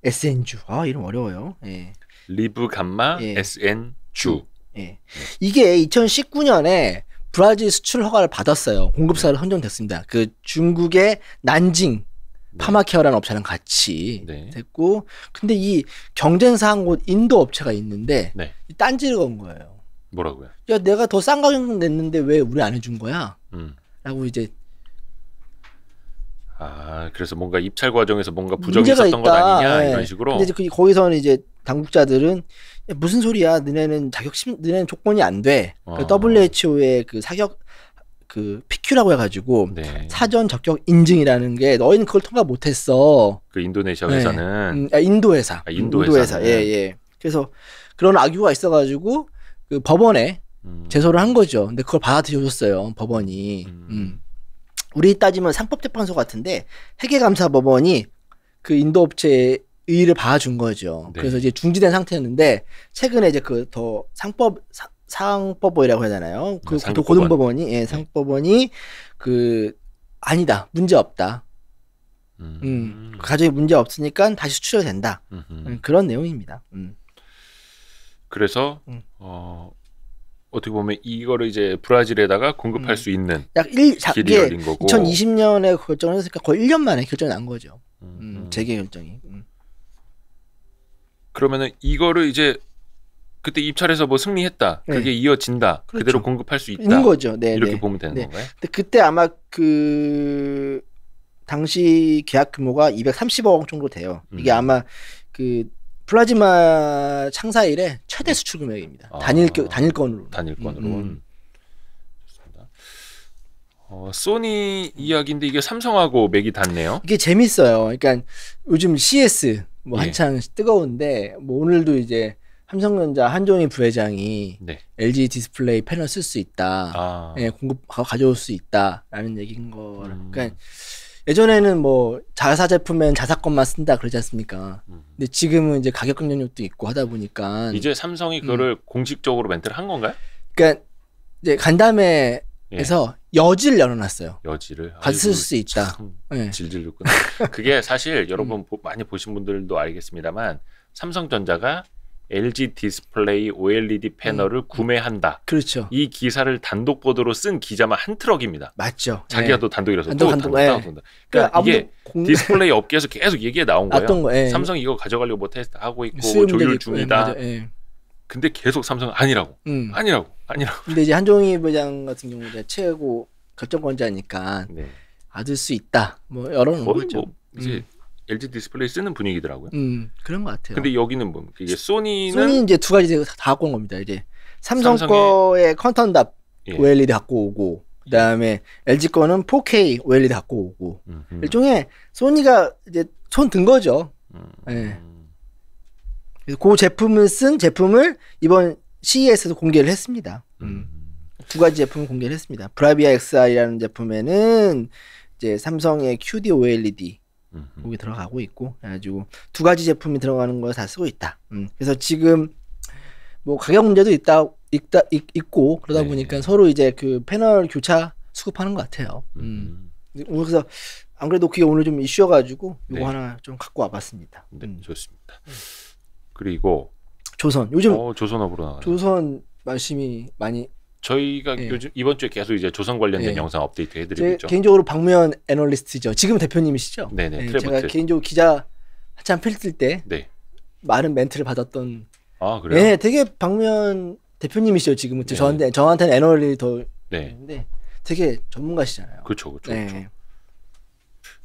SN주. 아 이름 어려워요. 예. 리브감마 예. SN주. 음. 예. 이게 2019년에 브라질 수출 허가를 받았어요. 공급사를 네. 선정됐습니다. 그 중국의 난징 네. 파마케어라는 업체랑 같이 네. 됐고 근데 이 경쟁사한 곳 인도 업체가 있는데 네. 딴지를 건 거예요. 뭐라고요? 야 내가 더 싼 가격 냈는데 왜 우리 안 해준 거야? 음. 라고 이제 아 그래서 뭔가 입찰 과정에서 뭔가 부정이 있었던 있다. 것 아니냐 네. 이런 예. 식으로 근데 이제 그 거기서는 이제 당국자들은 무슨 소리야 너네는 자격 심 너네는 조건이 안돼 그 어. 그 WHO의 그 사격 그 PQ라고 해가지고 네. 사전 적격 인증이라는 게 너희는 그걸 통과 못했어. 그 인도네시아 네. 회사는 음, 아, 인도 회사. 아, 인도, 인도 회사. 예, 예. 그래서 그런 악유가 있어가지고 그 법원에 음. 제소를 한 거죠. 근데 그걸 받아들여줬어요 법원이. 음. 음. 우리 따지면 상법재판소 같은데 회계감사법원이 그 인도 업체의 의의를 봐준 거죠. 네. 그래서 이제 중지된 상태였는데 최근에 이제 그 더 상법 상법원이라고 하잖아요. 네, 그 아, 고등법원이 예, 네. 상법원이 그 아니다 문제 없다. 음. 음. 그 가족이 문제 없으니까 다시 수출이 된다. 음, 그런 내용입니다. 음. 그래서 음. 어, 어떻게 보면 이거를 이제 브라질에다가 공급할 음. 수 있는 약 1, 자, 길이 열린 거고 2020년에 결정을 했으니까 거의 1년 만에 결정이 난 거죠. 음, 재개 결정이. 음. 그러면은 이거를 이제 그때 입찰에서 뭐 승리했다. 그게 네. 이어진다. 그렇죠. 그대로 공급할 수 있다. 있는 거죠. 네, 이렇게 네. 보면 되는 네. 건가요? 근데 그때 아마 그 당시 계약 규모가 230억 정도 돼요. 음. 이게 아마 그 플라즈마 창사 일의 최대 수출 금액입니다. 아. 단일 단일 권으로 단일 권으로 음. 음. 어, 소니 이야기인데 이게 삼성하고 맥이 닿네요. 이게 재밌어요. 그러니까 요즘 CS 뭐 예. 한창 예. 뜨거운데 뭐 오늘도 이제 삼성전자 한종희 부회장이 네. LG 디스플레이 패널 쓸 수 있다. 아. 예, 공급 가져올 수 있다라는 얘기인 거. 음. 그러니까 예전에는 뭐 자사 제품엔 자사 것만 쓴다 그러지 않습니까? 음. 근데 지금은 이제 가격 경쟁력도 있고 하다 보니까 이제 삼성이 음. 그거를 음. 공식적으로 멘트를 한 건가요? 그러니까 이제 간담회 에서 예. 여지를 열어놨어요. 여지를 갔을 수 있다. 예. 질질 줬구 그게 사실 음. 여러분 음. 많이 보신 분들도 알겠습니다만 삼성전자가 LG 디스플레이 OLED 패널을 음. 구매한다. 그렇죠. 이 기사를 단독 보도로 쓴 기자만 한 트럭입니다. 맞죠. 자기가 네. 단독이라서 또 단독, 단독, 단독, 네. 단독. 그러니까, 그러니까 이게 공... 디스플레이 업계에서 계속 얘기가 나온 거예요. 거, 예. 삼성 이거 가져가려고 뭐 테스트 하고 있고 조율 예, 중이다. 예, 근데 계속 삼성 아니라고. 음. 아니라고. 아니라고. 근데 이제 한종희 부장 같은 경우 이 최고 결정권자니까 네. 받을 수 있다. 뭐 여러 거 거죠. 이제 음. LG 디스플레이 쓰는 분위기더라고요. 음, 그런 것 같아요. 근데 여기는 뭐 이게 소니는 소니 이제 두 가지 다 갖고 온 겁니다. 이제 삼성 거의 컨턴답 예. OLED 갖고 오고 그다음에 LG 거는 4K OLED 갖고 오고 음흠. 일종의 소니가 이제 손든 거죠. 음. 예. 그 제품을 쓴 제품을 이번 CES에서 공개를 했습니다. 음. 음. 두 가지 제품을 공개를 했습니다. 브라비아 x r 라는 제품에는 이제 삼성의 QD OLED 거기 들어가고 있고 그래가지고 두 가지 제품이 들어가는 걸 다 쓰고 있다. 음. 그래서 지금 뭐 가격 문제도 있다 있다 있, 있고 그러다 네. 보니까 서로 이제 그 패널 교차 수급하는 것 같아요. 음. 음. 그래서 안 그래도 그게 오늘 좀 이슈여가지고 이거 네. 하나 좀 갖고 와봤습니다. 네, 음. 좋습니다. 음. 그리고 조선 요즘 어, 조선업으로 나가요. 조선 말씀이 많이 저희가 네. 요즘 이번 주에 계속 이제 조선 관련된 네. 영상 업데이트 해드리고 있죠. 개인적으로 방면 애널리스트죠. 지금 대표님이시죠? 네네. 네, 제가 개인적으로 기자 한참 필들 때 네. 많은 멘트를 받았던. 아 그래요? 네, 되게 방면 대표님이시죠 지금은 네. 저한테 저한테는 애널리 더. 네. 근데 되게 전문가시잖아요. 그렇죠, 그렇죠. 네.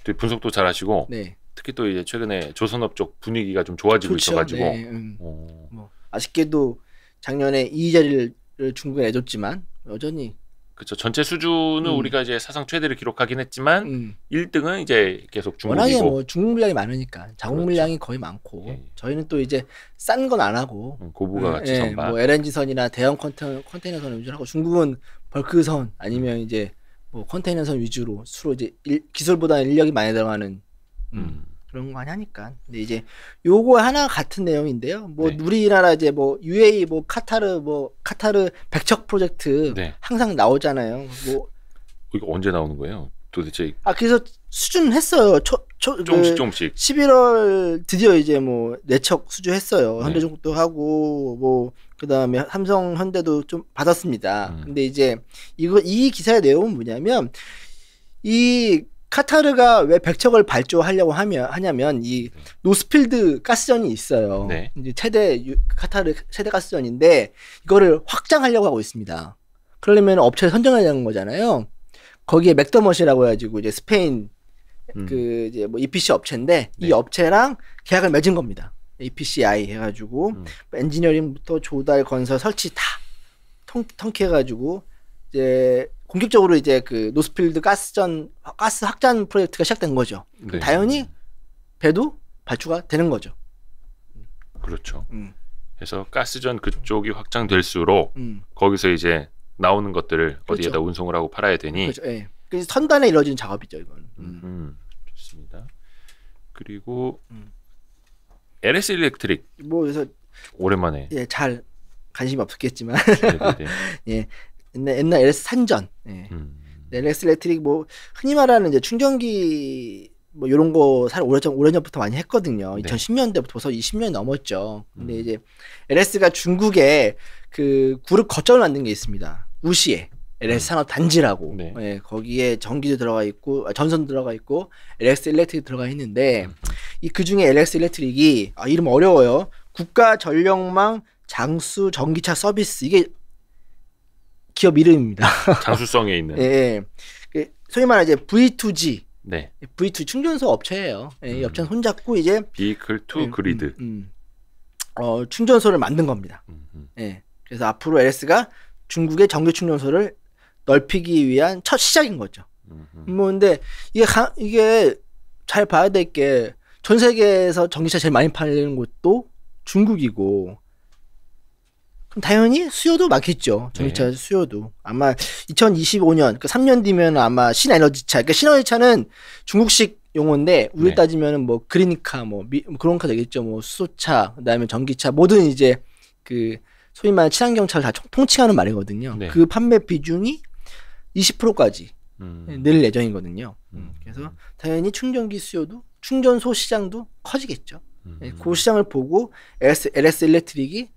그렇죠. 분석도 잘하시고. 네. 특히 또 이제 최근에 조선업 쪽 분위기가 좀 좋아지고 그렇죠? 있어가지고. 네. 음. 어. 뭐, 아쉽게도 작년에 이 자리를 중국에 내줬지만 여전히 그렇죠. 전체 수준은 음. 우리가 이제 사상 최대를 기록하긴 했지만 음. 1등은 이제 계속 중국이고 워낙에 뭐 중국 물량이 많으니까 자국 그렇죠. 물량이 거의 많고 예. 예. 저희는 또 이제 싼 건 안 하고 음, 고부가 가치 예, 선박 뭐 LNG 선이나 대형 컨테이너, 컨테이너선 위주로 하고 중국은 벌크선 아니면 음. 이제 뭐 컨테이너선 위주로 수로 이제 일, 기술보다는 인력이 많이 들어가는 음. 음. 그런 거 하니까. 근데 이제 요거 하나 같은 내용인데요. 뭐 네. 우리나라 이제 뭐 UAE 뭐 카타르 뭐 카타르 백척 프로젝트 네. 항상 나오잖아요. 뭐 어, 이거 언제 나오는 거예요? 도대체 아 그래서 수준했어요. 초, 초, 조금씩 그 조금씩. 11월 드디어 이제 뭐 내척 수주했어요. 현대 네. 중국도 하고 뭐 그다음에 삼성 현대도 좀 받았습니다. 음. 근데 이제 이거 이 기사의 내용은 뭐냐면 이 카타르가 왜 백척을 발주하려고 하냐면이 노스필드 가스전이 있어요. 네. 이제 최대 카타르 최대 가스전인데 이거를 확장하려고 하고 있습니다. 그러려면 업체를 선정하려는 거잖아요. 거기에 맥더머시라고 해가지고 이제 스페인 음. 그 이제 뭐 EPC 업체인데 네. 이 업체랑 계약을 맺은 겁니다. EPCI 해가지고 음. 엔지니어링부터 조달 건설 설치 다 통, 통해가지고 이제 공격적으로 이제 그 노스필드 가스전 가스 확장 프로젝트가 시작된 거죠. 네. 당연히 배도 발주가 되는 거죠. 그렇죠. 음. 그래서 가스전 그쪽이 확장될수록 음. 거기서 이제 나오는 것들을 그렇죠. 어디에다 운송을 하고 팔아야 되니. 그렇죠. 예. 그래서 선단에 이루어진 작업이죠, 이건. 음. 음. 음. 좋습니다. 그리고 LS 음. 일렉트릭. 뭐 그래서 오랜만에 예, 잘 관심이 없었겠지만 네, 네, 네. 예 옛날, 옛날 LS 산전, 예. 음. 네. 음. LS 레트릭 뭐 흔히 말하는 이제 충전기 뭐요런거 오래전 오래전부터 많이 했거든요. 네. 2010년대부터 벌써 20년이 넘었죠. 근데 음. 이제 LS가 중국에 그 그룹 거점을 만든 게 있습니다. 우시에 LS 음. 산업 단지라고. 네. 예, 거기에 전기도 들어가 있고 아, 전선 들어가 있고 LX 일렉트릭 들어가 있는데 음. 이그 중에 LX 일렉트릭이 아, 이름 어려워요. 국가 전력망 장수 전기차 서비스 이게 기업 이름입니다. 장수성에 있는. 예. 예. 그 소위 말하는 이제 V2G. 네. V2 충전소 업체예요. 예, 음. 업체 손잡고 이제 비클 투 그리드. 음, 음, 음, 어, 충전소를 만든 겁니다. 음, 예. 그래서 앞으로 LS가 중국의 전기 충전소를 넓히기 위한 첫 시작인 거죠. 뭐 근데 이게 가, 이게 잘 봐야 될 게 전 세계에서 전기차 제일 많이 팔리는 곳도 중국이고 당연히 수요도 많겠죠. 전기차 네. 수요도. 아마 2025년, 그 3년 뒤면 아마 신에너지차. 그러니까 신에너지차는 중국식 용어인데, 우리 네. 따지면뭐 그린카, 뭐, 미, 뭐 그런 카 되겠죠. 뭐 수소차, 그 다음에 전기차, 모든 이제 그 소위 말하는 친환경차를 다 통칭하는 말이거든요. 네. 그 판매 비중이 20%까지 음. 네, 늘 예정이거든요. 음. 음. 그래서 당연히 충전기 수요도 충전소 시장도 커지겠죠. 음. 네, 그 시장을 보고 LS, LS 일렉트릭이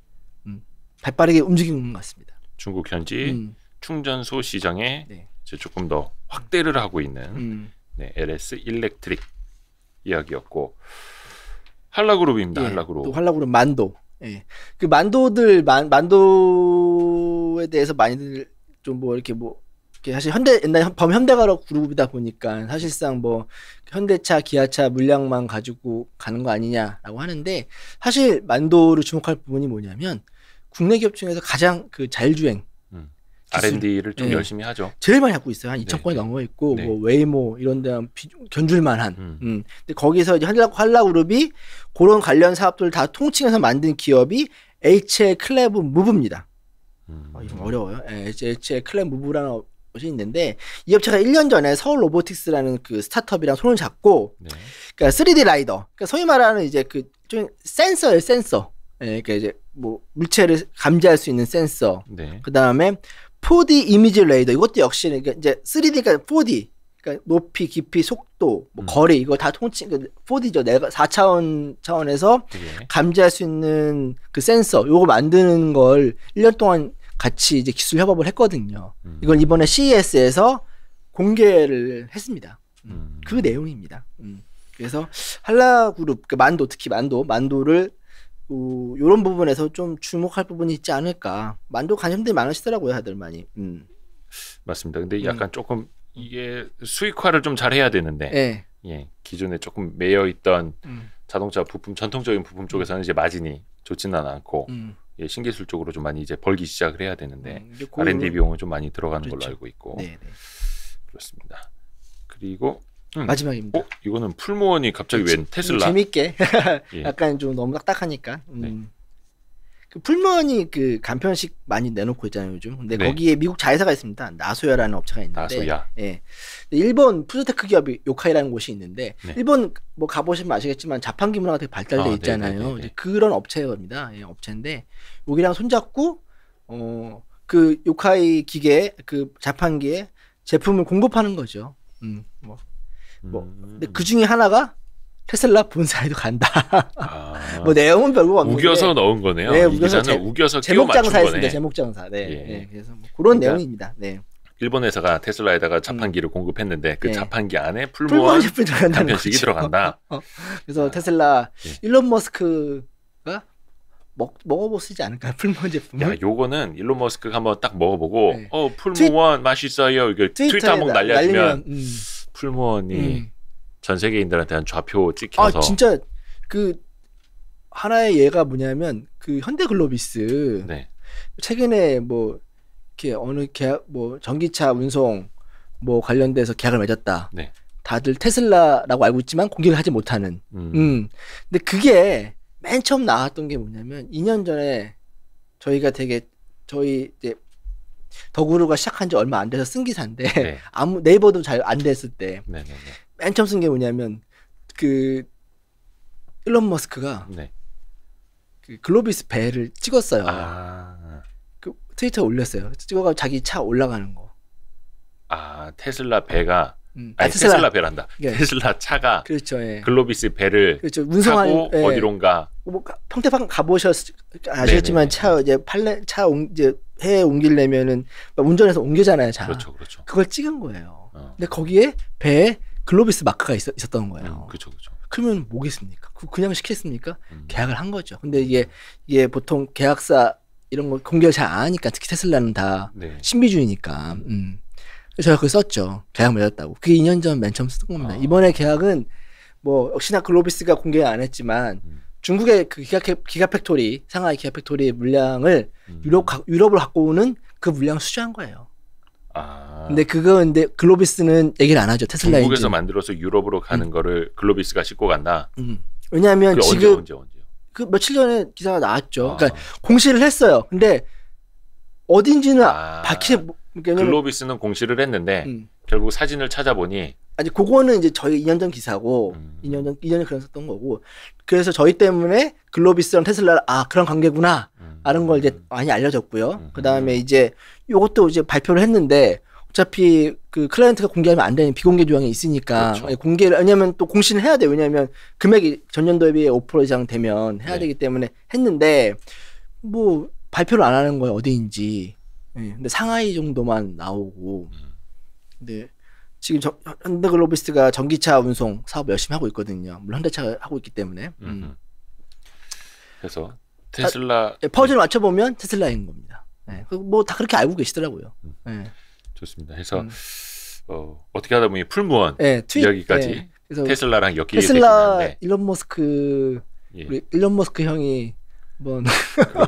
발빠르게 움직이는 것 같습니다. 중국 현지 음. 충전소 시장에 네. 이제 조금 더 확대를 하고 있는 음. 네, LS 일렉트릭 이야기였고 한라그룹입니다. 예, 한라그룹. 또 한라그룹 만도. 예. 그 만도들 만 만도에 대해서 많이들 좀 뭐 이렇게 뭐 이렇게 사실 현대 옛날 범현대가로 그룹이다 보니까 사실상 뭐 현대차, 기아차 물량만 가지고 가는 거 아니냐라고 하는데 사실 만도를 주목할 부분이 뭐냐면 국내 기업 중에서 가장 그 자율주행 음. R&D를 좀 네. 열심히 하죠. 제일 많이 갖고 있어요. 한 2천 건이 넘어 있고 네. 뭐 웨이모 이런 데한 견줄만한. 음. 음. 근데 거기서 이제 한라 한라 그룹이 그런 관련 사업들을 다 통칭해서 만든 기업이 H의 클레브 무브입니다. 음. 어, 아, 이름 어려워요. 예, H의 클레브 무브라는 곳이 있는데 이 업체가 1년 전에 서울 로보틱스라는 그 스타트업이랑 손을 잡고 네. 그러니까 3D 라이더. 그러니까 소위 말하는 이제 그 좀 센서예요, 센서. 예, 그러니까 이제 뭐 물체를 감지할 수 있는 센서. 네. 그다음에 4D 이미지 레이더 이것도 역시 그러니까 이제 3D니까 4D. 그러니까 높이, 깊이, 속도, 뭐 음. 거리 이거 다 통칭 그러 4D죠. 내가 4차원 차원에서 네. 감지할 수 있는 그 센서 요거 만드는 걸 1년 동안 같이 이제 기술 협업을 했거든요. 음. 이건 이번에 CES에서 공개를 했습니다. 음. 음. 그 내용입니다. 음. 그래서 한라그룹, 그 만도 특히 만도, 만도를 어, 이런 부분에서 좀 주목할 부분이 있지 않을까. 만두 관심들이 많으시더라고요, 다들 많이. 음. 맞습니다. 근데 음. 약간 음. 조금 이게 수익화를 좀 잘해야 되는데, 네. 예, 기존에 조금 매여 있던 음. 자동차 부품 전통적인 부품 쪽에서는 음. 이제 마진이 좋지는 않고 음. 예, 신기술 쪽으로 좀 많이 이제 벌기 시작을 해야 되는데 음, R&D 비용은 좀 많이 들어가는 그렇죠. 걸로 알고 있고 네, 네. 그렇습니다. 그리고 음. 마지막입니다. 어? 이거는 풀모원이 갑자기 웬 테슬라? 재밌게 예. 약간 좀 너무 딱딱하니까. 음. 네. 그 풀무원이 그 간편식 많이 내놓고 있잖아요 요즘. 근데 네. 거기에 미국 자회사가 있습니다. 나소야라는 업체가 있는데. 나소야. 예. 일본 푸드테크 기업이 요카이라는 곳이 있는데 네. 일본 뭐 가보시면 아시겠지만 자판기 문화가 되게 발달돼 아, 네, 있잖아요. 네, 네, 그런 업체입니다. 예, 업체인데 여기랑 손잡고 어그 요카이 기계 그 자판기에 제품을 공급하는 거죠. 음, 뭐뭐 근데 음. 그 중에 하나가 테슬라 본사에도 간다. 아, 뭐 내용은 별로 없는데 우겨서 넣은 거네요. 네, 우겨서 제, 우겨서 제목 장사였습니다. 제목 장사. 네, 예. 네. 그래서 뭐 그런 그러니까 내용입니다. 네. 일본 회사가 테슬라에다가 음. 자판기를 음. 공급했는데 그 네. 자판기 안에 풀무원 단편식이 들어간다. 어, 그래서 아, 테슬라 예. 일론 머스크가 먹 먹어보시지 않을까 풀무원 제품. 야, 요거는 일론 머스크가 한번 딱 먹어보고 네. 어 풀무원 맛있어요. 이거 트위터 한번 날려주면. 음. 풀무원이 음. 전 세계인들한테 한 좌표 찍혀서 아 진짜 그 하나의 예가 뭐냐면 그 현대글로비스 네. 최근에 뭐 이렇게 어느 계약 뭐 전기차 운송 뭐 관련돼서 계약을 맺었다. 네. 다들 테슬라라고 알고 있지만 공개를 하지 못하는. 음. 음. 근데 그게 맨 처음 나왔던 게 뭐냐면 2년 전에 저희가 되게 저희 이제 더구르가 시작한 지 얼마 안 돼서 쓴 기사인데 네. 아무 네이버도 잘 안 됐을 때맨 네, 네, 네. 처음 쓴 게 뭐냐면 그 일론 머스크가 그 글로비스 배를 찍었어요. 아. 그 트위터 올렸어요. 찍어가 자기 차 올라가는 거. 아 테슬라 배가 음. 아니, 아, 테슬라, 테슬라 배란다. 예. 테슬라 차가 그렇죠, 예. 글로비스 배를 그렇죠. 운송하고 예. 어디론가. 뭐평택방 가보셨 아시겠지만 네네. 차 이제 팔레 차 이제 해에 옮기려면은 운전해서 옮겨잖아요, 자. 그렇죠, 그렇죠. 그걸 찍은 거예요. 어. 근데 거기에 배에 글로비스 마크가 있었, 던 거예요. 음, 그렇죠, 그렇죠. 그러면 뭐겠습니까? 그, 그냥 시켰습니까? 음. 계약을 한 거죠. 근데 이게 이게 보통 계약사 이런 거 공개를 잘 안 하니까 특히 테슬라는 다 네. 신비주의니까. 음. 그래서 제가 그걸 썼죠. 계약 맺었다고. 그게 2년 전 맨 처음 쓴 겁니다. 아. 이번에 계약은 뭐 역시나 글로비스가 공개 안 했지만 음. 중국의 그 기가, 기가 팩토리, 상하이 기가 팩토리 물량을 음. 유럽, 유럽으로 갖고 오는 그 물량을 수주한 거예요. 아. 근데 그거 근데 글로비스는 얘기를 안 하죠. 테슬라 중국에서 인증. 만들어서 유럽으로 가는 음. 거를 글로비스가 싣고 간다. 음. 왜냐하면 지금 언제, 언제, 언제. 그 며칠 전에 기사가 나왔죠. 아. 그러니까 공시를 했어요. 근데 어딘지는 아. 밝히 아, 그러니 글로비스는 공시를 했는데 음. 결국 사진을 찾아보니 아니 그거는 이제 저희 2년 전 기사고 음. 2년 전 2년 전에 그랬었던 거고 그래서 저희 때문에 글로비스랑 테슬라 아 그런 관계구나 음. 아는 걸 이제 많이 알려졌고요. 음. 그다음에 이제 요것도 이제 발표를 했는데 어차피 그 클라이언트가 공개하면 안 되는 비공개 조항이 있으니까 그렇죠. 예, 공개를 왜냐하면 또공신을 해야 돼 왜냐하면 금액이 전년도 에 비해 5% 이상 되면 해야 네. 되기 때문에 했는데 뭐 발표를 안 하는 거예요 어디인지 네. 근데 상하이 정도만 나오고. 음. 네. 지금 저, 현대글로비스트가 전기차 운송 사업 열심히 하고 있거든요. 물론 현대차 가 하고 있기 때문에. 음. 그래서 테슬라 아, 네, 퍼즐 맞춰 보면 테슬라인 겁니다. 네. 그 뭐다 그렇게 알고 계시더라고요. 음. 네. 좋습니다. 해서 음. 어, 어떻게 하다 보니 풀무원 네, 트윗, 이야기까지 네. 테슬라랑 엮이게 테슬라 되긴 네. 일론 머스크 예. 우리 일론 머스크 형이 뭐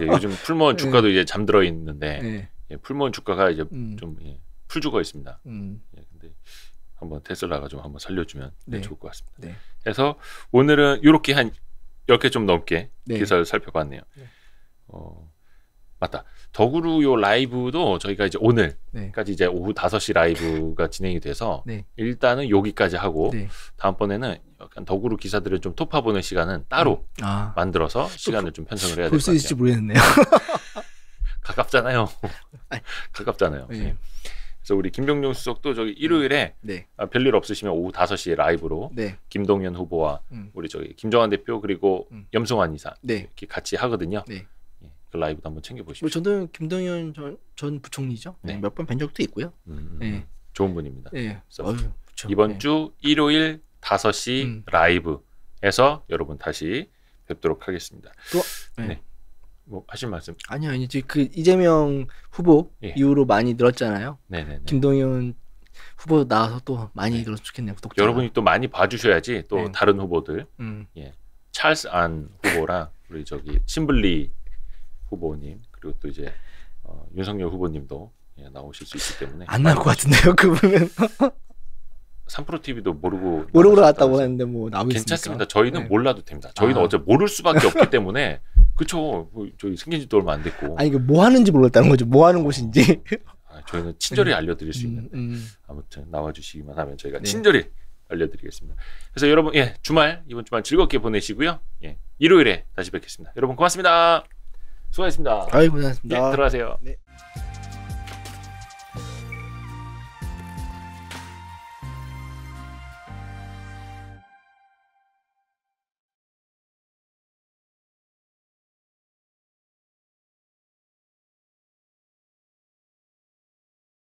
요즘 풀무원 네. 주가도 이제 잠들어 있는데 네. 예, 풀무원 주가가 이제 음. 좀 예. 풀 죽어 있습니다. 음. 예, 근데 한번 테슬라가 좀 한번 살려주면 네. 네. 좋을 것 같습니다. 네. 그래서 오늘은 이렇게 한 10개 좀 넘게 네. 기사를 살펴봤네요. 네. 어, 맞다. 더구루 요 라이브도 저희가 이제 오늘까지 네. 이제 오후 5시 라이브가 진행이 돼서 일단은 여기까지 하고 다음번에는 약간 더구루 기사들을 좀 톱파보는 시간은 따로 음. 아. 만들어서 시간을 좀 편성을 해야 될 것 같아요. 볼수 있을지 모르겠네요. 가깝잖아요. 가깝잖아요. 네. 그래서 우리 김병준 수석도 저기 음. 일요일에 네. 아, 별일 없으시면 오후 5시에 라이브로 네. 김동연 후보와 음. 우리 저기 김정환 대표 그리고 음. 염승환 이사 네. 이렇게 같이 하거든요. 네. 예, 그 라이브도 한번 챙겨보시죠. 뭐 저는 김동연 전, 전 부총리죠. 네. 네. 몇번 뵌 적도 있고요. 음, 음, 네. 음. 좋은 분입니다. 어휴, 네. 그렇죠. 이번 주 일요일 5시 라이브에서 여러분 다시 뵙도록 하겠습니다. 또, 네. 뭐 하실 말씀? 아니요, 이제 그 이재명 후보 예. 이후로 많이 늘었잖아요. 네네. 김동연 후보 나와서 또 많이 네. 늘었 좋겠네요. 구독자. 여러분이 또 많이 봐주셔야지 또 네. 다른 후보들, 음. 예, 찰스 안 후보랑 우리 저기 심블리 후보님 그리고 또 이제 어, 윤석열 후보님도 예, 나오실 수 있기 때문에 안 나올 것 같은데요, 그분은. 삼프로 TV도 모르고 모르고 나왔다고 하는데 뭐 남이 괜찮습니다. 있습니까? 저희는 네. 몰라도 됩니다. 저희는 아. 어제 모를 수밖에 없기 때문에 그쵸. 뭐 저희 생긴 지도 얼마 안 됐고. 아니, 그뭐 하는지 몰랐다는 거죠. 뭐 하는 곳인지. 아, 저희는 친절히 음. 알려드릴 수 있는데. 음, 음. 아무튼 나와주시기만 하면 저희가 네. 친절히 알려드리겠습니다. 그래서 여러분, 예, 주말, 이번 주말 즐겁게 보내시고요. 예, 일요일에 다시 뵙겠습니다. 여러분 고맙습니다. 수고하셨습니다. 아이, 고생하셨습니다. 예, 들어가세요. 네.